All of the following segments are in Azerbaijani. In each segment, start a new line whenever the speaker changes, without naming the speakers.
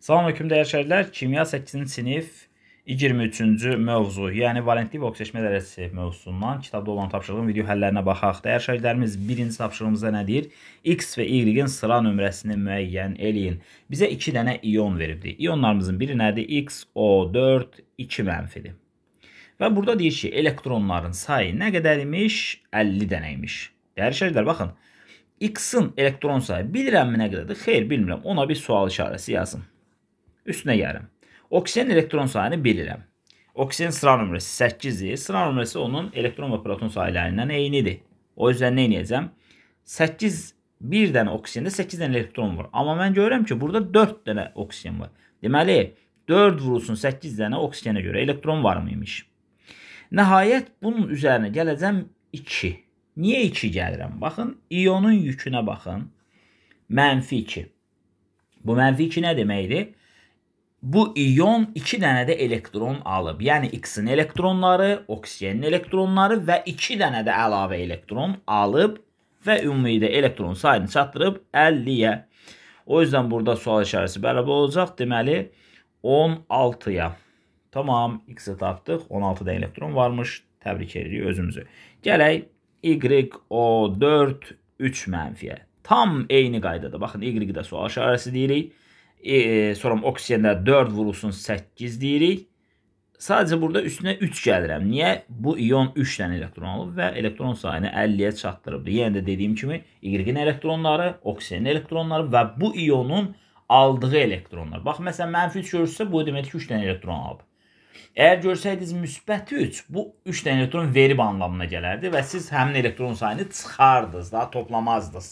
Salam hökm dəyərşərlər, kimya 8-ci sinif 23-cü mövzu, yəni valentlik və oksitleşmə dərəcəsi mövzusundan kitabda olan tapşırığın video həllərinə baxaq. Dəyərşərlərimiz birinci tapşırığımızda nə deyir? X və Y-in sıra nömrəsini müəyyən eləyin. Bizə 2 dənə ion veribdi. İonlarımızın biri nədir? X, O4, 2 mənfidir. Və burada deyir ki, elektronların sayı nə qədər imiş? 50 dənə imiş. Dəyərli şəhərlər, baxın. X-in elektron sayı bilirəmmi nə qədərdir? Xeyr, bilmirəm. Ona bir sual işarəsi yazın üstünə gəlirəm. Oksigen elektron sayını bilirəm. Oksigen sıra nömrəsi 8-dir. Sıra nömrəsi onun elektron və proton sayılarından eynidir. O yüzden nə edəcəm? 8 bir dənə oksigendə 8 dənə elektron var. Amma mən görürəm ki, burada 4 dənə oksigen var. Deməli, 4 vurulsun 8 dənə oksigenə görə elektron varmıymış. Nəhayət bunun üzərinə gələcəm 2. Niyə 2 gəlirəm? Baxın, ionun yükünə baxın. Mənfi 2. Bu mənfi 2 nə deməkdir? bu ion 2 dənə də elektron alıb. Yəni X-in elektronları, oksigenin elektronları və 2 dənə də əlavə elektron alıb və ümumidə elektron sayını çatdırıb 50-yə. O yüzden burada sual işarəsi bərabər olacaq. Deməli 16-ya. Tamam, X-i tapdıq. 16 də elektron varmış. Təbrik edirik özümüzü. Gələk YO4 3 mənfiyə. Tam eyni qaydada. Baxın, Y-də sual işarəsi deyirik e, sorum oksiyəndə 4 vurulsun 8 deyirik. Sadəcə burada üstünə 3 gəlirəm. Niyə? Bu ion 3 dənə elektron alıb və elektron sayını 50-yə çatdırıbdır. Yenə də dediyim kimi, Y-in elektronları, oksiyenin elektronları və bu ionun aldığı elektronlar. Bax, məsələn, mənfi 3 görürsə, bu deməkdir ki, 3 dənə elektron alıb. Əgər görsəydiniz müsbət 3, bu 3 dənə elektron verib anlamına gələrdi və siz həmin elektron sayını çıxardınız, daha toplamazdınız.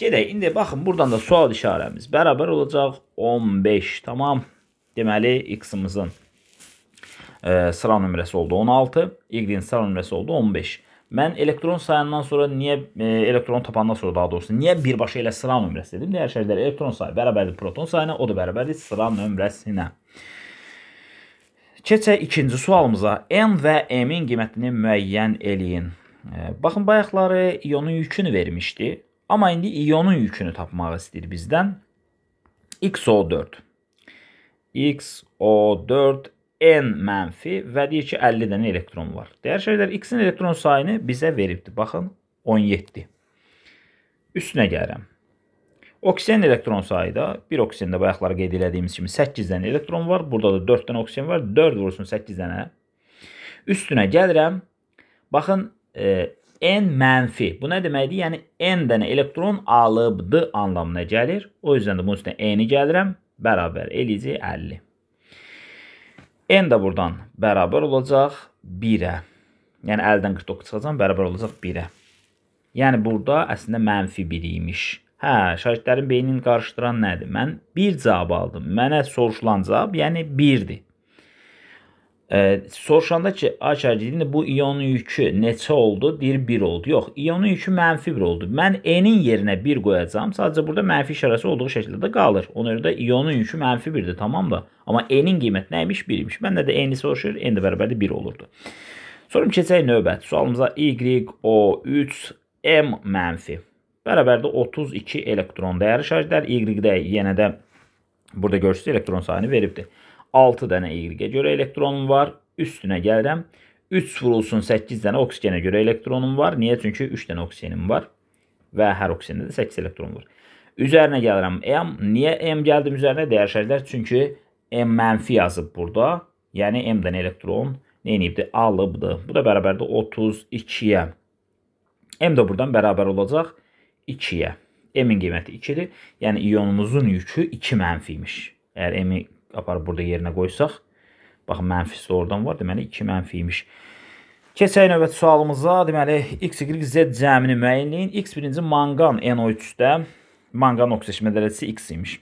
Gedək. İndi baxın, buradan da sual işarəmiz bərabər olacaq 15. Tamam. Deməli, x-imizin e, sıra nömrəsi oldu 16, y-in sıra nömrəsi oldu 15. Mən elektron sayandan sonra niyə e, elektron tapandan sonra daha doğrusu niyə birbaşa elə sıra nömrəsi dedim? Dəyər şərtlər elektron sayı bərabərdir proton sayına, o da bərabərdir sıra nömrəsinə. Keçək ikinci sualımıza. M və M-in qiymətini müəyyən eləyin. E, baxın, bayaqları ionun yükünü vermişdi. Amma indi ionun yükünü tapmaq istəyir bizdən. XO4. XO4 N mənfi və deyir ki, 50 dənə elektron var. Dəyər şeylər X-in elektron sayını bizə veribdir. Baxın, 17. Üstünə gəlirəm. Oksigen elektron sayı da, bir oksiyenda bayaqlar qeyd elədiyimiz kimi 8 dənə elektron var. Burada da 4 dənə oksigen var. 4 vursun 8 dənə. Üstünə gəlirəm. Baxın, e, N mənfi. Bu nə deməkdir? Yəni N dənə elektron alıbdı anlamına gəlir. O yüzden də bunun üstünə N-i gəlirəm. Bərabər eləyici 50. N də buradan bərabər olacaq 1-ə. Yəni 50-dən 49 çıxacam, bərabər olacaq 1-ə. Yəni burada əslində mənfi 1 imiş. Hə, şagirdlərin beynini qarışdıran nədir? Mən 1 cavab aldım. Mənə soruşulan cavab, yəni 1-dir. E, soruşanda ki, Aşar dediyində bu ionun yükü neçə oldu? Deyir 1 oldu. Yox, ionun yükü mənfi 1 oldu. Mən E-nin yerinə 1 qoyacağam. Sadəcə burada mənfi işarəsi olduğu şəkildə qalır. Ona görə də ionun yükü mənfi 1-dir, tamam da. Amma E-nin qiyməti nə imiş? 1 imiş. Məndə də E-ni soruşur, E-nin də bərabərdir 1 olurdu. Sorum keçək növbət. Sualımıza Y, O, 3, M mənfi. Bərabərdə 32 elektron dəyər şarjlar. Y-də yenə də burada görsünüz elektron sayını veribdir. 6 dənə Y-ə görə elektronum var. Üstünə gəlirəm. 3 vurulsun 8 dənə oksigenə görə elektronum var. Niyə? Çünki 3 dənə oksigenim var və hər oksigenda də 8 elektron var. Üzərinə gəlirəm M. Niyə M gəldim üzərinə? Dəyər şərtlər. Çünki M mənfi yazıb burada. Yəni M dənə elektron nə edibdi? Alıbdı. Bu da bərabərdir 32-yə. M də buradan bərabər olacaq 2-yə. M-in qiyməti 2-dir. Yəni ionumuzun yükü 2 mənfi imiş. Əgər M-i aparıb burada yerinə qoysaq, bax mənfisi oradan var, deməli 2 mənfi imiş. Keçək növbəti sualımıza, deməli x, y, z cəmini müəyyinləyin. X birinci manqan NO3-də manqan oksidaşmə dərəcəsi x imiş.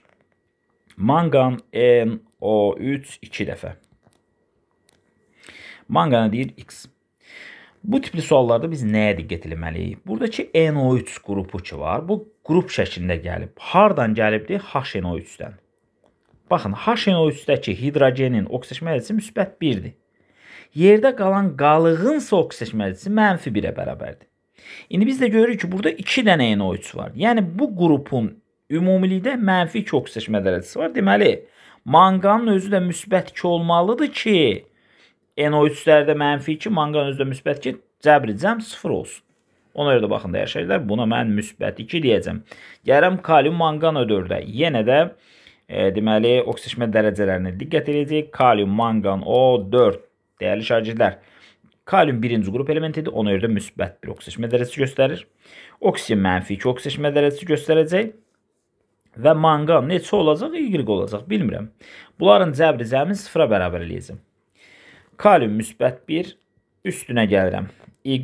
Manqan NO3 2 dəfə. Manqana deyir x. Bu tipli suallarda biz nəyə diqqət etməliyik? Buradakı NO3 qrupu ki var, bu qrup şəklində gəlib. Hardan gəlibdi? HNO3-dən. Baxın, HNO3-dəki hidrogenin oksidaşmə ədəsi müsbət 1-dir. Yerdə qalan qalığın isə oksidaşmə ədəsi mənfi 1-ə bərabərdir. İndi biz də görürük ki, burada 2 dənə NO3 var. Yəni bu qrupun ümumilikdə mənfi 2 oksidaşmə dərəcəsi var. Deməli, manqanın özü də müsbət 2 olmalıdır ki, NO3-lərdə mənfi 2, manqan özü də müsbət 2, cəbricəm 0 olsun. Ona görə də baxın dəyər şeylər, buna mən müsbət 2 deyəcəm. Gəlirəm kalium manqan ödördə. Yenə də e, deməli, oksitləşmə dərəcələrinə diqqət edəcək. Kalium, mangan, O4, dəyərli şagirdlər. Kalium birinci qrup elementidir, ona görə də müsbət bir oksitləşmə dərəcəsi göstərir. Oksigen mənfi 2 oksitləşmə dərəcəsi göstərəcək. Və mangan neçə olacaq, y olacaq, bilmirəm. Bunların cəbri cəmin sıfıra bərabər eləyəcəm. Kalium müsbət 1, üstünə gəlirəm. Y,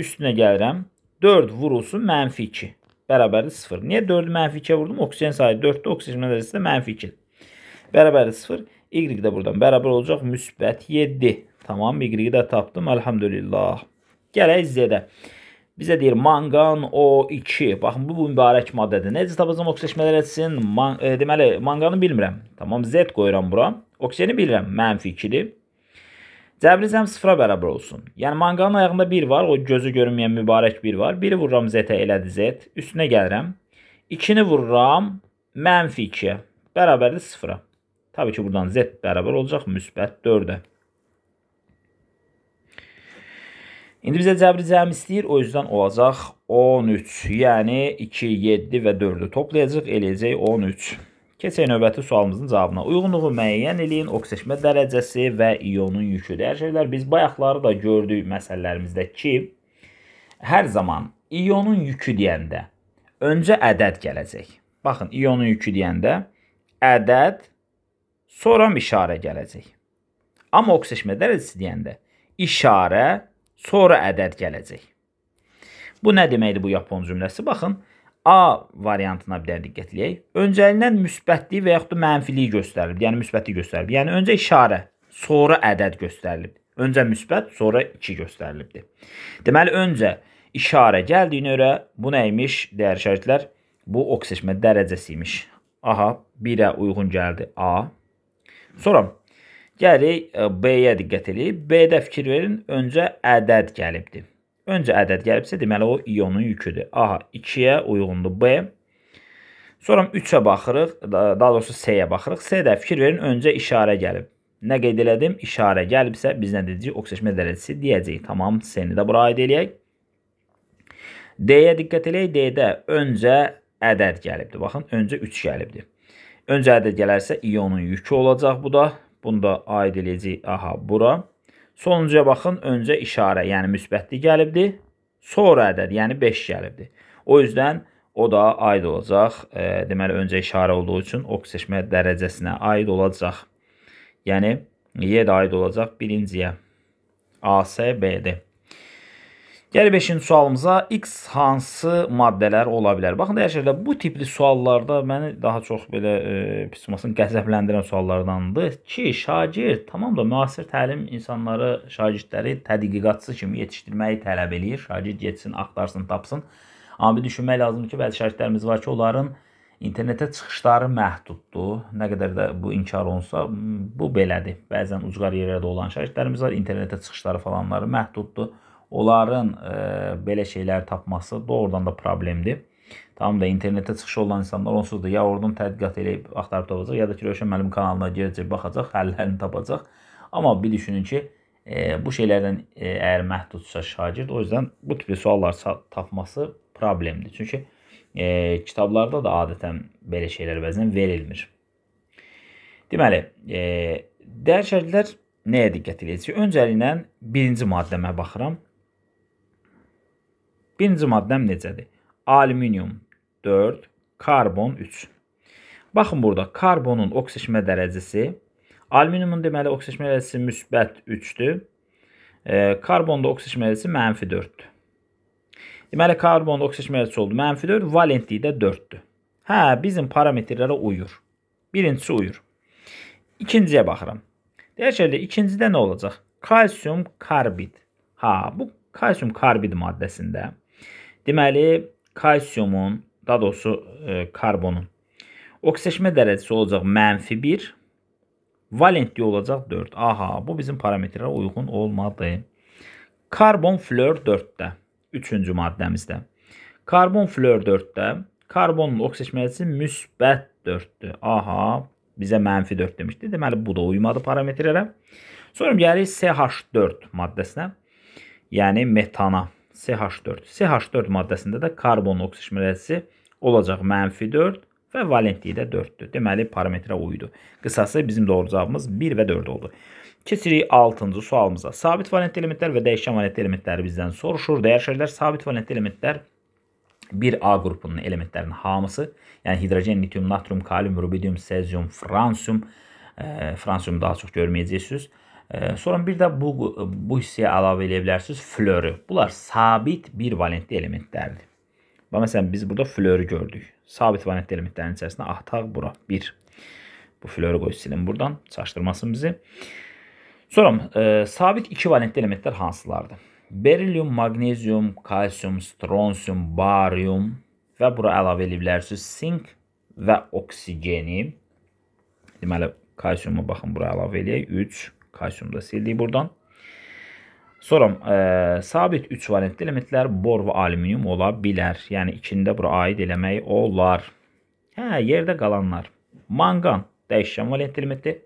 üstünə gəlirəm. 4 vurulsun, mənfi 2. Bərabəri 0. Niyə 4-ü mənfi 2-yə vurdum? Oksigen sayı 4-dür, oksigen dərəcəsi də mənfi 2-dir. Bərabəri 0. Y də buradan bərabər olacaq müsbət 7. Tamam, Y-i də tapdım. Elhamdülillah. Gələk Z-də. Bizə deyir manqan O2. Baxın bu, bu mübarək maddədir. Necə tapacağam oksidaşmə dərəcəsini? Man e, deməli manqanı bilmirəm. Tamam Z qoyuram bura. Oksijeni bilirəm. -2-dir. Cəbri cəm sıfıra bərabər olsun. Yəni manqanın ayağında 1 var, o gözü görünməyən mübarək 1 var. 1-i vururam z-ə elədi z. Üstünə gəlirəm. 2-ni vururam mənfi 2-yə. Bərabərdir 0-a. Tabii ki buradan z bərabər olacaq müsbət 4-ə. İndi bizə cəbri cəm istəyir, o yüzdən olacaq 13. Yəni 2, 7 və 4-ü toplayacaq, eləyəcək 13. Keçək növbəti sualımızın cavabına. Uyğunluğu müəyyən eləyin, oksiləşmə dərəcəsi və ionun yükü. Dəyər şeylər biz bayaqları da gördük məsələlərimizdə ki, hər zaman ionun yükü deyəndə öncə ədəd gələcək. Baxın, ionun yükü deyəndə ədəd, sonra işarə gələcək. Amma oksiləşmə dərəcəsi deyəndə işarə, sonra ədəd gələcək. Bu nə deməkdir bu yapon cümləsi? Baxın, A variantına bir dənə diqqətləyək. Öncəlindən müsbətliyi və yaxud da mənfiliyi göstərilib. Yəni müsbəti göstərilib. Yəni öncə işarə, sonra ədəd göstərilib. Öncə müsbət, sonra 2 göstərilibdir. Deməli öncə işarə gəldiyinə görə bu nə imiş? Dəyər şərtlər bu oksitləşmə dərəcəsi imiş. Aha, 1-ə uyğun gəldi A. Sonra gəlirik e, B-yə diqqət eləyib. B-də fikir verin, öncə ədəd gəlibdi. Öncə ədəd gəlibsə, deməli o ionun yüküdür. A 2-yə uyğundur B. Sonra 3-ə baxırıq, daha doğrusu S-yə baxırıq. S-də fikir verin, öncə işarə gəlib. Nə qeyd elədim? İşarə gəlibsə biz nə deyəcəyik? Oksidaşmə dərəcəsi deyəcəyik. Tamam, S-ni də bura aid eləyək. D-yə diqqət eləyək. D-də öncə ədəd gəlibdir. Baxın, öncə 3 gəlibdir. Öncə ədəd gələrsə ionun yükü olacaq bu da. Bunu da aid eləyəcəyik aha bura. Sonuncuya baxın, öncə işarə, yəni müsbətli gəlibdir. Sonra ədəd, yəni 5 gəlibdir. O üzdən o da aid olacaq. E, deməli, öncə işarə olduğu üçün ox seçmə dərəcəsinə aid olacaq. Yəni, Y də aid olacaq birinciyə. A, S, B-dir. Gəl 5-ci sualımıza X hansı maddələr ola bilər? Baxın dəyərçəklər, bu tipli suallarda məni daha çox belə e, pis olmasın qəzəbləndirən suallardandır ki, şagird tamam da müasir təlim insanları, şagirdləri tədqiqatçı kimi yetişdirməyi tələb eləyir. Şagird yetsin, axtarsın, tapsın. Amma bir düşünmək lazımdır ki, bəzi şagirdlərimiz var ki, onların internetə çıxışları məhduddur. Nə qədər də bu inkar olunsa, bu belədir. Bəzən ucqar yerlərdə olan şagirdlərimiz var, internetə çıxışları falanları məhduddur onların e, belə şeyləri tapması doğrudan da problemdir. Tamam da internetə çıxışı olan insanlar onsuz da ya oradan tədqiqat eləyib axtarıb tapacaq, ya da ki, Rövşən müəllim kanalına girəcək, baxacaq, həllərini tapacaq. Amma bir düşünün ki, e, bu şeylərdən e, əgər məhdudsa şagird, o yüzden bu tip suallar tapması problemdir. Çünki e, kitablarda da adətən belə şeylər vəzinə verilmir. Deməli, e, dəyər şərtlər nəyə diqqət edəcək? Öncəliklə birinci maddəmə baxıram. Birinci maddəm necədir? Alüminium 4, karbon 3. Baxın burada karbonun oksidaşmə dərəcəsi alüminiumun deməli oksidaşmə dərəcəsi müsbət 3-dür. E, karbonda oksidaşmə dərəcəsi mənfi 4-dür. Deməli karbonda oksidaşmə dərəcəsi oldu mənfi 4, valentliyi də 4-dür. Hə, bizim parametrlərə uyur. Birincisi uyur. İkinciyə baxıram. Deyək ki, ikincidə nə olacaq? Kalsium karbid. Ha, bu kalsium karbid maddəsində Deməli, kalsiumun, daha doğrusu e, karbonun oksidaşmə dərəcəsi olacaq mənfi 1, valentliyi olacaq 4. Aha, bu bizim parametrlərə uyğun olmadı. Karbon flör 4-də, 3-cü maddəmizdə. Karbon flör 4-də, karbonun oksidaşmə dərəcəsi müsbət 4-dür. Aha, bizə mənfi 4 demişdi. Deməli, bu da uymadı parametrlərə. Sonra gəlir CH4 maddəsinə, yəni metana. CH4. CH4 maddəsində də karbon oksişmələsi olacaq mənfi 4 və valentliyi də 4-dür. Deməli, parametrə uydu. Qısası bizim doğru cavabımız 1 və 4 oldu. Keçirik 6-cı sualımıza. Sabit valentli elementlər və dəyişən valentli elementləri bizdən soruşur. Dəyərşərlər sabit valentli elementlər 1A qrupunun elementlərinin hamısı, yəni hidrogen, litium, natrium, kalium, rubidium, sezium, fransium, e, fransium daha çox görməyəcəksiniz. Sonra bir də bu bu hissəyə əlavə eləyə bilərsiniz flörü. Bunlar sabit bir valentli elementlərdir. Bax məsələn biz burada flörü gördük. Sabit valentli elementlərin içərisində ahtaq bura 1. Bu flörü qoy silin buradan, çaşdırmasın bizi. Sonra e, sabit 2 valentli elementlər hansılardır? Berilium, magnezium, kalsium, stronsium, barium və bura əlavə eləyə bilərsiniz sink və oksigeni. Deməli kalsiuma baxın bura əlavə eləyək 3 Kalsium da sildik buradan. Sonra e, sabit 3 valentli elementlər bor və alüminium ola bilər. Yəni ikində bura aid eləmək olar. Hə, yerdə qalanlar. Manqan dəyişən valentli elementdir.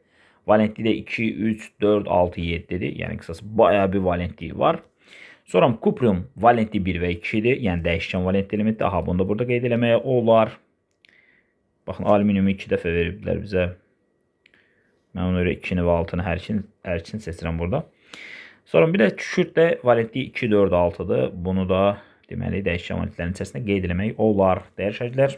Valentliyi də 2, 3, 4, 6, 7-dir. Yəni qısası bayağı bir valentliyi var. Sonra kuprium valentliyi 1 və 2-dir. Yəni dəyişən valentli elementdir. Aha, bunu da burada qeyd eləməyə olar. Baxın, alüminiumu 2 dəfə veriblər bizə. Mən ona görə 2-ni və 6-nı hər ikini Elçin seçirəm burada. Sonra bir də kükürt də valentliyi 2, 4, 6-dır. Bunu da deməli dəyişən valentlərin içərisində qeyd eləmək olar, dəyər şəkillər.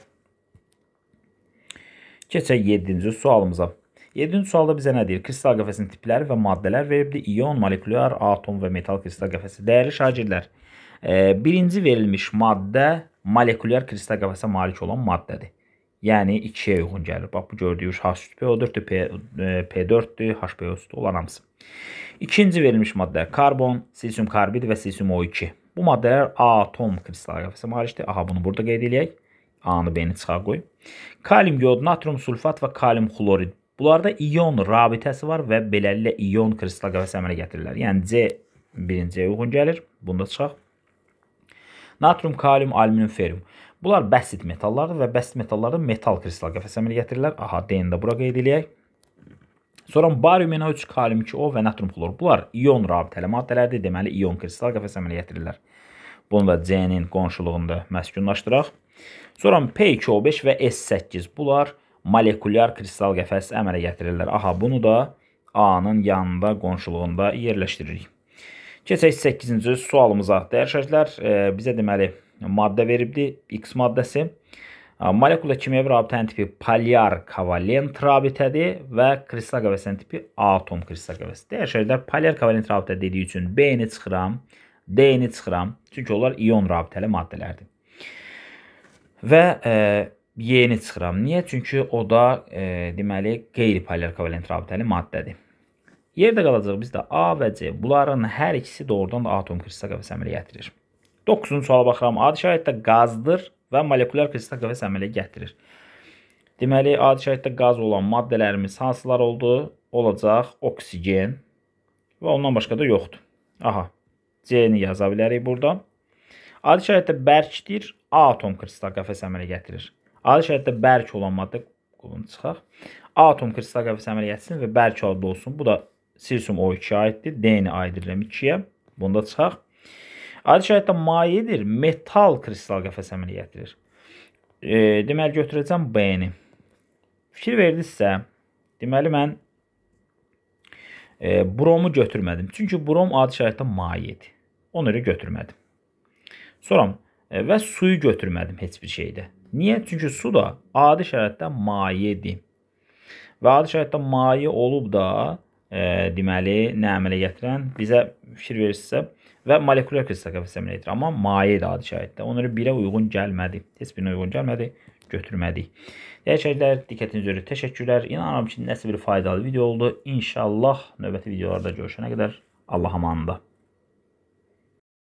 Keçək 7-ci sualımıza. 7-ci sualda bizə nə deyir? Kristal qəfəsinin tipləri və maddələr veribdir. İon, molekulyar, atom və metal kristal qəfəsi. Dəyərli şagirdlər, e, birinci verilmiş maddə molekulyar kristal qəfəsə malik olan maddədir. Yəni 2-yə uyğun gəlir. Bax bu gördüyünüz H3PO4-dür, P4-dür, HPO3-dür olan hamısı. İkinci verilmiş maddə karbon, silsium karbid və silsium O2. Bu maddələr atom kristalografiyasına malikdir. Aha bunu burada qeyd eləyək. A-nı B-ni çıxaq qoy. Kalium yod, natrium sulfat və kalium xlorid. Bunlarda ion rabitəsi var və beləliklə ion kristalografiyası əmələ gətirirlər. Yəni C birinciyə uyğun gəlir. Bunu da çıxaq. Natrium, kalium, alüminium, ferium. Bunlar bəsit metallardır və bəsit metalları metal kristal qəfəs əmələ gətirirlər. Aha, D-ni də bura qeyd eləyək. Sonra barium NH3, kalium 2O və natrium xlor. Bunlar ion rabitəli maddələrdir. Deməli ion kristal qəfəs əmələ gətirirlər. Bunu da C-nin qonşuluğunda məskunlaşdıraq. Sonra P2O5 və S8 bunlar molekulyar kristal qəfəs əmələ gətirirlər. Aha, bunu da A-nın yanında, qonşuluğunda yerləşdiririk. Keçək 8-ci sualımıza dəyər şərtlər e, bizə deməli maddə veribdir. X maddəsi. Molekula kimyəvi rabitənin tipi polyar kovalent rabitədir və kristal qəvəsinin tipi atom kristal qəvəsidir. Dəyişərlər polyar kovalent rabitə dediyi üçün B-ni çıxıram, D-ni çıxıram. Çünki onlar ion rabitəli maddələrdir. Və e, Y-ni çıxıram. Niyə? Çünki o da e, deməli qeyri-polyar kovalent rabitəli maddədir. Yerdə qalacaq bizdə A və C. Bunların hər ikisi doğrudan da atom kristal qəvəsi əmələ gətirir. 9-cu suala baxıram. Adi şəraitdə qazdır və molekulyar kristallografiyası əmələ gətirir. Deməli, adi şəraitdə qaz olan maddələrimiz hansılar oldu? Olacaq oksigen və ondan başqa da yoxdur. Aha, C-ni yaza bilərik burada. Adi şəraitdə bərkdir, atom kristallografiyası əmələ gətirir. Adi şəraitdə bərk olan maddə bunu çıxaq. Atom kristallografiyası əmələ gətirsin və bərk halda olsun. Bu da silsium O2-ə aiddir, D-ni aiddir 2-yə. Bunu da çıxaq. Adi şərtdə mayedir, metal kristal qəfəs əmələ gətirir. E, deməli götürəcəm B-ni. Fikir verdinizsə, deməli mən e, bromu götürmədim. Çünki brom adi şərtdə mayedir. Ona görə götürmədim. Soram e, və suyu götürmədim heç bir şeydə. Niyə? Çünki su da adi şərtdə mayedir. Və adi şərtdə maye olub da, e, deməli, nə əmələ gətirən bizə fikir verirsə, və molekulyar kristalografi simulator. Amma maye idi adı şahiddə. Onlara birə uyğun gəlmədi. Heç birinə uyğun gəlmədi, götürmədik. Dəyər şəhidlər, diqqətiniz görə təşəkkürlər. İnanıram ki, nəsə bir faydalı video oldu. İnşallah növbəti videolarda görüşənə qədər Allah amanında.